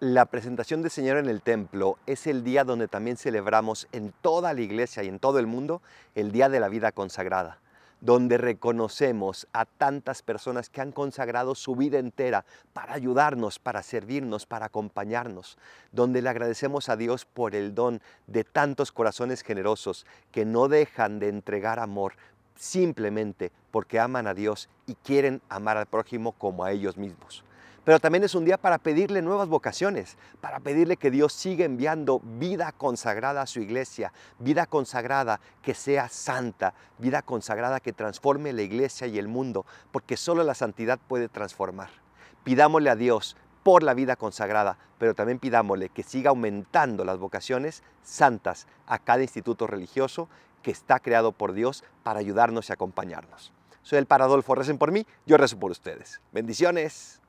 La presentación del Señor en el templo es el día donde también celebramos en toda la iglesia y en todo el mundo el Día de la Vida Consagrada, donde reconocemos a tantas personas que han consagrado su vida entera para ayudarnos, para servirnos, para acompañarnos, donde le agradecemos a Dios por el don de tantos corazones generosos que no dejan de entregar amor simplemente porque aman a Dios y quieren amar al prójimo como a ellos mismos. Pero también es un día para pedirle nuevas vocaciones, para pedirle que Dios siga enviando vida consagrada a su iglesia, vida consagrada que sea santa, vida consagrada que transforme la iglesia y el mundo, porque solo la santidad puede transformar. Pidámosle a Dios por la vida consagrada, pero también pidámosle que siga aumentando las vocaciones santas a cada instituto religioso que está creado por Dios para ayudarnos y acompañarnos. Soy el Paradolfo, recen por mí, yo rezo por ustedes. Bendiciones.